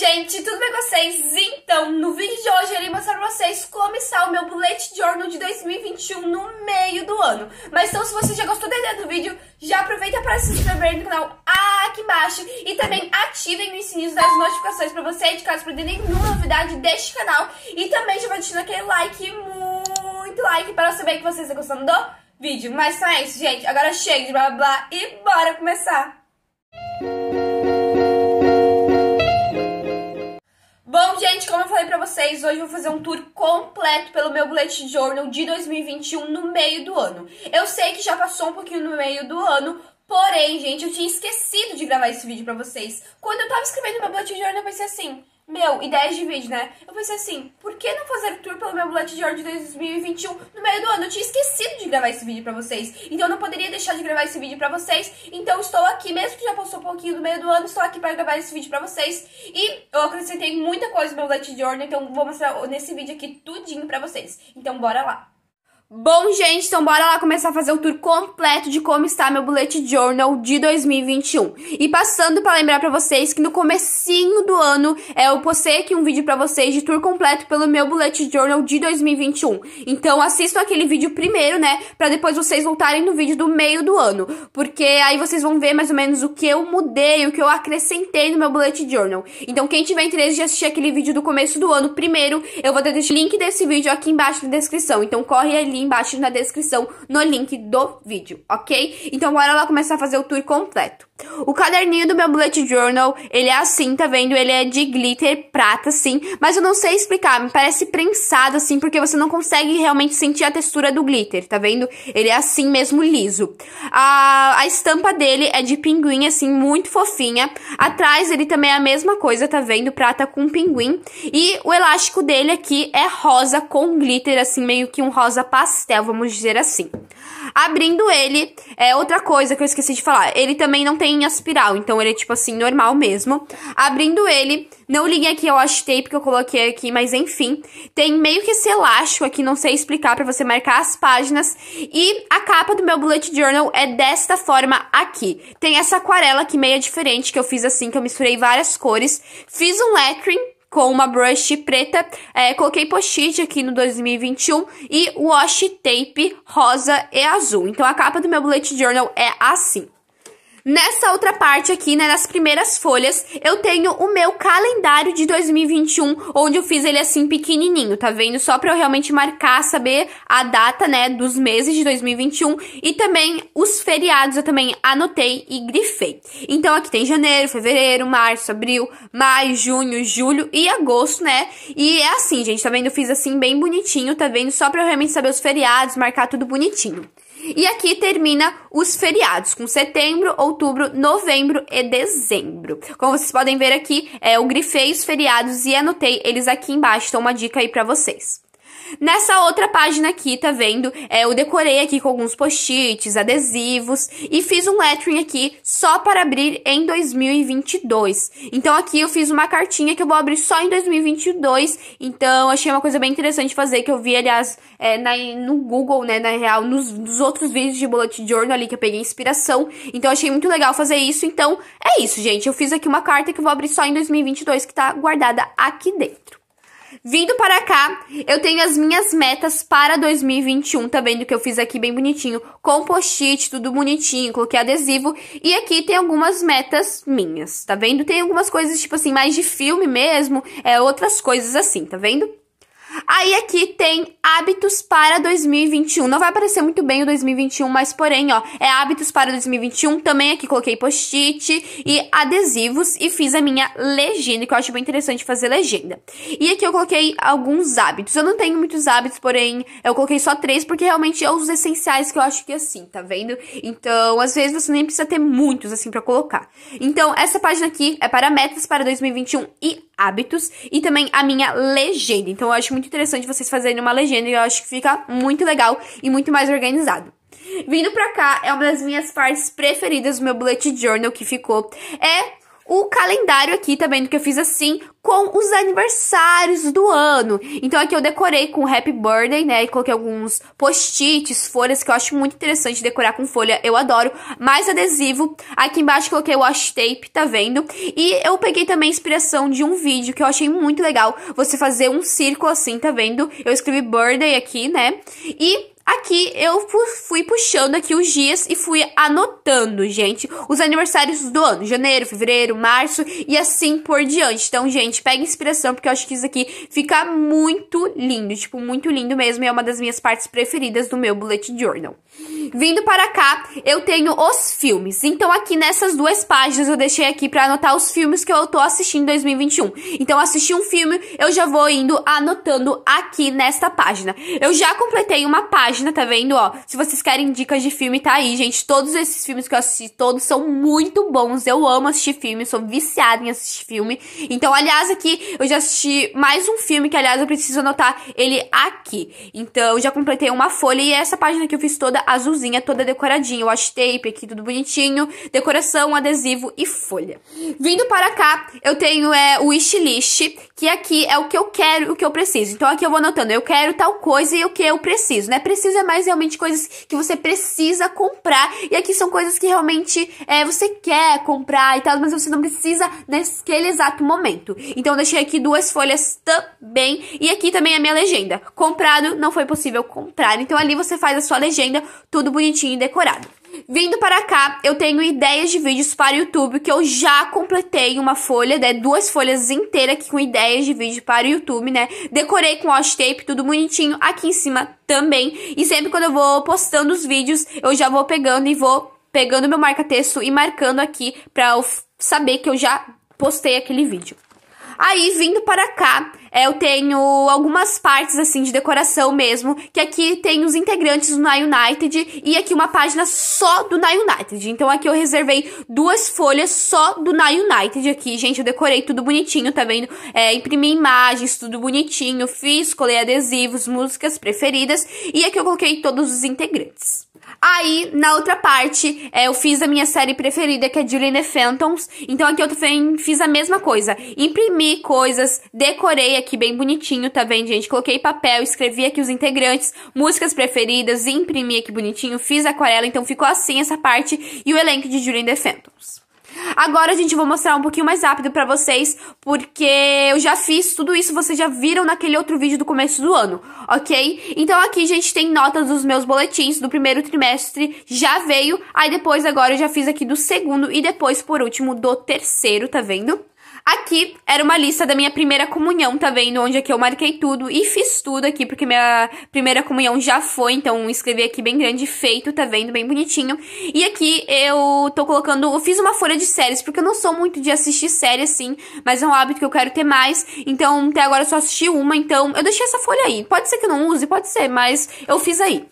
gente, tudo bem com vocês? Então, no vídeo de hoje eu irei mostrar pra vocês como está o meu Bullet Journal de 2021 no meio do ano. Mas então, se você já gostou da ideia do vídeo, já aproveita para se inscrever no canal aqui embaixo e também ativem o sininho das notificações para você de caso perder nenhuma novidade deste canal. E também já vai deixando aquele like, muito like, para saber que vocês estão gostando do vídeo. Mas só então é isso, gente. Agora chega de blá blá e bora começar! gente, como eu falei pra vocês, hoje eu vou fazer um tour completo pelo meu Bullet Journal de 2021 no meio do ano. Eu sei que já passou um pouquinho no meio do ano, Porém, gente, eu tinha esquecido de gravar esse vídeo pra vocês. Quando eu tava escrevendo meu bullet journal, eu pensei assim... Meu, ideias de vídeo, né? Eu pensei assim, por que não fazer tour pelo meu bullet journal de 2021 no meio do ano? Eu tinha esquecido de gravar esse vídeo pra vocês. Então eu não poderia deixar de gravar esse vídeo pra vocês. Então estou aqui, mesmo que já passou um pouquinho do meio do ano, estou aqui pra gravar esse vídeo pra vocês. E eu acrescentei muita coisa no meu bullet journal, então vou mostrar nesse vídeo aqui tudinho pra vocês. Então bora lá! Bom, gente, então bora lá começar a fazer o tour completo de como está meu Bullet Journal de 2021. E passando para lembrar para vocês que no comecinho do ano é, eu postei aqui um vídeo para vocês de tour completo pelo meu Bullet Journal de 2021. Então assistam aquele vídeo primeiro, né, para depois vocês voltarem no vídeo do meio do ano, porque aí vocês vão ver mais ou menos o que eu mudei, o que eu acrescentei no meu Bullet Journal. Então quem tiver interesse de assistir aquele vídeo do começo do ano primeiro, eu vou deixar o link desse vídeo aqui embaixo na descrição. Então corre ali embaixo na descrição, no link do vídeo, ok? Então bora lá começar a fazer o tour completo. O caderninho do meu bullet journal, ele é assim, tá vendo? Ele é de glitter prata, sim, mas eu não sei explicar, me parece prensado assim, porque você não consegue realmente sentir a textura do glitter, tá vendo? Ele é assim mesmo liso. A, a estampa dele é de pinguim, assim, muito fofinha. Atrás ele também é a mesma coisa, tá vendo? Prata com pinguim. E o elástico dele aqui é rosa com glitter, assim, meio que um rosa pastel, vamos dizer assim. Abrindo ele, é outra coisa que eu esqueci de falar. Ele também não tem aspiral, então ele é tipo assim, normal mesmo. Abrindo ele, não liguei aqui ao washi tape que eu coloquei aqui, mas enfim. Tem meio que esse elástico aqui, não sei explicar, para você marcar as páginas. E a capa do meu bullet journal é desta forma aqui. Tem essa aquarela aqui meia diferente que eu fiz assim, que eu misturei várias cores. Fiz um lettering com uma brush preta. É, coloquei post-it aqui no 2021 e washi tape rosa e azul. Então a capa do meu bullet journal é assim. Nessa outra parte aqui, né, nas primeiras folhas, eu tenho o meu calendário de 2021, onde eu fiz ele assim pequenininho, tá vendo? Só para eu realmente marcar, saber a data, né, dos meses de 2021 e também os feriados eu também anotei e grifei. Então aqui tem janeiro, fevereiro, março, abril, maio, junho, julho e agosto, né? E é assim, gente, tá vendo? Eu fiz assim bem bonitinho, tá vendo? Só para eu realmente saber os feriados, marcar tudo bonitinho. E aqui termina os feriados, com setembro, outubro, novembro e dezembro. Como vocês podem ver aqui, é, eu grifei os feriados e anotei eles aqui embaixo. Então, uma dica aí para vocês. Nessa outra página aqui, tá vendo? É, eu decorei aqui com alguns post-its, adesivos e fiz um lettering aqui só para abrir em 2022. Então aqui eu fiz uma cartinha que eu vou abrir só em 2022. Então achei uma coisa bem interessante fazer que eu vi, aliás, é, na, no Google, né, na real, nos, nos outros vídeos de Bullet Journal ali que eu peguei inspiração. Então achei muito legal fazer isso. Então é isso, gente. Eu fiz aqui uma carta que eu vou abrir só em 2022 que tá guardada aqui dentro. Vindo para cá, eu tenho as minhas metas para 2021 tá vendo que eu fiz aqui bem bonitinho, com post-it, tudo bonitinho, coloquei adesivo. E aqui tem algumas metas minhas, tá vendo? Tem algumas coisas, tipo assim, mais de filme mesmo, é outras coisas assim, tá vendo? Aí aqui tem hábitos para 2021. Não vai aparecer muito bem o 2021, mas porém, ó, é hábitos para 2021. Também aqui coloquei post-it e adesivos e fiz a minha legenda, que eu acho bem interessante fazer legenda. E aqui eu coloquei alguns hábitos. Eu não tenho muitos hábitos, porém, eu coloquei só três, porque realmente é os essenciais que eu acho que é assim, tá vendo? Então, às vezes você nem precisa ter muitos, assim, para colocar. Então, essa página aqui é para metas para 2021 e hábitos. E também a minha legenda. Então, eu acho muito interessante vocês fazerem uma legenda e eu acho que fica muito legal e muito mais organizado. Vindo pra cá, é uma das minhas partes preferidas do meu bullet journal que ficou. É o calendário aqui também, tá que eu fiz assim com os aniversários do ano. Então aqui eu decorei com Happy Birthday, né? E coloquei alguns post-its, folhas que eu acho muito interessante decorar com folha, eu adoro. Mais adesivo. Aqui embaixo coloquei wash tape, tá vendo? E eu peguei também inspiração de um vídeo que eu achei muito legal. Você fazer um círculo assim, tá vendo? Eu escrevi birthday aqui, né? E Aqui eu fui puxando aqui os dias e fui anotando, gente, os aniversários do ano, janeiro, fevereiro, março e assim por diante. Então, gente, pega inspiração porque eu acho que isso aqui fica muito lindo, tipo, muito lindo mesmo, e é uma das minhas partes preferidas do meu bullet journal. Vindo para cá, eu tenho os filmes. Então, aqui nessas duas páginas eu deixei aqui para anotar os filmes que eu tô assistindo em 2021. Então, assisti um filme, eu já vou indo anotando aqui nesta página. Eu já completei uma página página, tá vendo? Ó, se vocês querem dicas de filme, tá aí, gente. Todos esses filmes que eu assisti, todos são muito bons. Eu amo assistir filme, sou viciada em assistir filme. Então, aliás, aqui eu já assisti mais um filme que, aliás, eu preciso anotar ele aqui. Então, eu já completei uma folha e é essa página que eu fiz toda azulzinha, toda decoradinha. Watch tape aqui, tudo bonitinho. Decoração, adesivo e folha. Vindo para cá, eu tenho é, o wishlist, que aqui é o que eu quero e o que eu preciso. Então, aqui eu vou anotando. Eu quero tal coisa e o que eu preciso, né? Preciso é mais realmente coisas que você precisa comprar. E aqui são coisas que realmente é, você quer comprar e tal, mas você não precisa naquele exato momento. Então eu deixei aqui duas folhas também. E aqui também é a minha legenda. Comprado, não foi possível comprar. Então ali você faz a sua legenda, tudo bonitinho e decorado. Vindo para cá, eu tenho ideias de vídeos para YouTube que eu já completei uma folha, né? Duas folhas inteiras aqui com ideias de vídeo para o YouTube, né? Decorei com washi tape, tudo bonitinho. Aqui em cima também. E sempre quando eu vou postando os vídeos, eu já vou pegando e vou pegando meu marca-texto e marcando aqui para eu saber que eu já postei aquele vídeo. Aí, vindo para cá, é, eu tenho algumas partes, assim, de decoração mesmo, que aqui tem os integrantes do Na United e aqui uma página só do Na United. Então, aqui eu reservei duas folhas só do Na United aqui, gente. Eu decorei tudo bonitinho, tá vendo? É, imprimi imagens, tudo bonitinho, fiz, colei adesivos, músicas preferidas e aqui eu coloquei todos os integrantes. Aí, na outra parte, é, eu fiz a minha série preferida, que é Julian Phantoms. Então aqui eu também fiz a mesma coisa. Imprimi coisas, decorei aqui bem bonitinho, tá vendo, gente? Coloquei papel, escrevi aqui os integrantes, músicas preferidas, imprimi aqui bonitinho, fiz aquarela, então ficou assim essa parte e o elenco de Julian Phantoms. Agora, gente, vou mostrar um pouquinho mais rápido pra vocês, porque eu já fiz tudo isso, vocês já viram naquele outro vídeo do começo do ano, ok? Então aqui, gente, tem notas dos meus boletins do primeiro trimestre, já veio, aí depois agora eu já fiz aqui do segundo e depois, por último, do terceiro, tá vendo? Aqui era uma lista da minha primeira comunhão, tá vendo? Onde aqui é eu marquei tudo e fiz tudo aqui, porque minha primeira comunhão já foi, então escrevi aqui bem grande, feito, tá vendo? Bem bonitinho. E aqui eu tô colocando, eu fiz uma folha de séries, porque eu não sou muito de assistir série assim, mas é um hábito que eu quero ter mais. Então até agora eu só assisti uma, então eu deixei essa folha aí. Pode ser que eu não use, pode ser, mas eu fiz aí.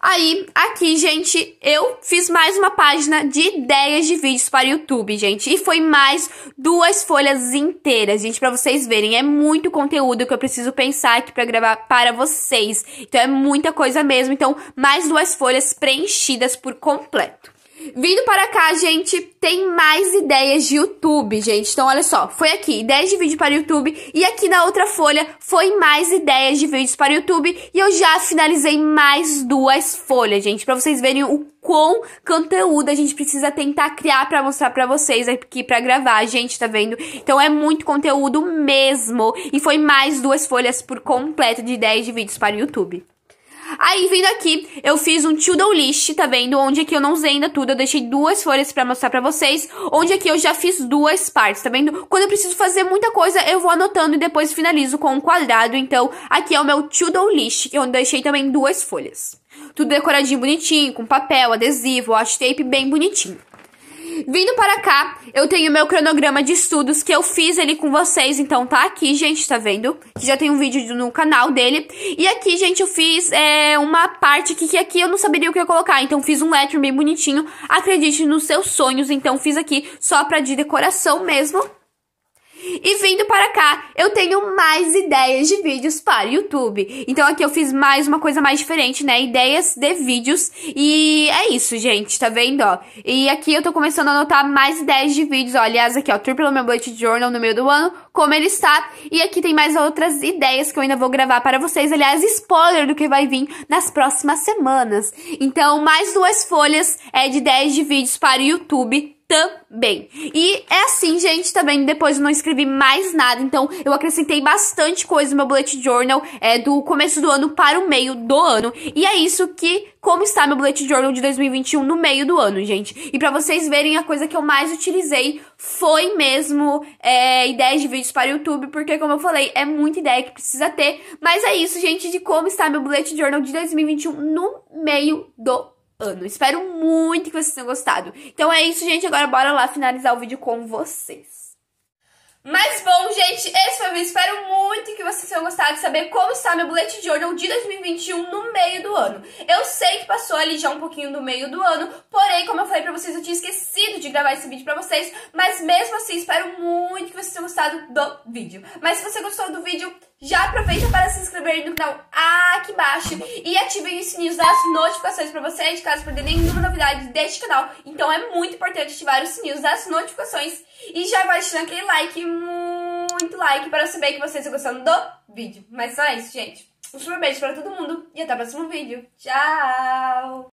Aí, aqui, gente, eu fiz mais uma página de ideias de vídeos para YouTube, gente. E foi mais duas folhas inteiras, gente, para vocês verem. É muito conteúdo que eu preciso pensar aqui para gravar para vocês. Então, é muita coisa mesmo. Então, mais duas folhas preenchidas por completo. Vindo para cá, gente, tem mais ideias de YouTube, gente. Então, olha só, foi aqui, ideias de vídeo para YouTube. E aqui na outra folha, foi mais ideias de vídeos para YouTube. E eu já finalizei mais duas folhas, gente, para vocês verem o quão conteúdo a gente precisa tentar criar para mostrar para vocês aqui para gravar, gente, tá vendo? Então é muito conteúdo mesmo. E foi mais duas folhas por completo de ideias de vídeos para YouTube. Aí, vindo aqui, eu fiz um to-do list, tá vendo? Onde aqui é eu não usei ainda tudo, eu deixei duas folhas pra mostrar pra vocês. Onde aqui é eu já fiz duas partes, tá vendo? Quando eu preciso fazer muita coisa, eu vou anotando e depois finalizo com um quadrado. Então, aqui é o meu to-do list, onde eu deixei também duas folhas. Tudo decoradinho bonitinho, com papel, adesivo, wash tape, bem bonitinho. Vindo para cá, eu tenho meu cronograma de estudos que eu fiz ele com vocês, então tá aqui, gente, tá vendo? Que já tem um vídeo no canal dele. E aqui, gente, eu fiz é, uma parte que, que aqui eu não saberia o que eu colocar, então fiz um lettering bem bonitinho. Acredite nos seus sonhos, então fiz aqui só pra de decoração mesmo. E vindo para cá, eu tenho mais ideias de vídeos para YouTube. Então aqui eu fiz mais uma coisa mais diferente, né? Ideias de vídeos. E é isso, gente, tá vendo, ó? E aqui eu tô começando a anotar mais ideias de vídeos, ó. Aliás, aqui, ó, Triple Bullet Journal no meio do ano, como ele está. E aqui tem mais outras ideias que eu ainda vou gravar para vocês. Aliás, spoiler do que vai vir nas próximas semanas. Então, mais duas folhas é de ideias de vídeos para o YouTube também. E é assim, gente, também depois eu não escrevi mais nada, então eu acrescentei bastante coisa no meu bullet journal é, do começo do ano para o meio do ano. E é isso que, como está meu bullet journal de 2021 no meio do ano, gente. E para vocês verem, a coisa que eu mais utilizei foi mesmo é, ideias de vídeos para o YouTube, porque como eu falei, é muita ideia que precisa ter. Mas é isso, gente, de como está meu bullet journal de 2021 no meio do ano. Espero muito que vocês tenham gostado. Então é isso, gente. Agora bora lá finalizar o vídeo com vocês. Mas bom, gente, esse foi o vídeo. Espero muito que vocês tenham gostado de saber como está meu bullet de journal de 2021 no meio do ano. Eu sei que passou ali já um pouquinho do meio do ano, porém, como eu falei pra vocês, eu tinha esquecido de gravar esse vídeo pra vocês, mas mesmo assim, espero muito que vocês tenham gostado do vídeo. Mas se você gostou do vídeo, já aproveita para se inscrever no canal aqui embaixo e ativem o sininho das notificações para você de caso perder nenhuma novidade deste canal. Então é muito importante ativar os sininhos das notificações e já vai deixando aquele like, muito like, para saber que vocês estão gostando do vídeo. Mas só isso, gente. Um super beijo para todo mundo e até o próximo vídeo. Tchau!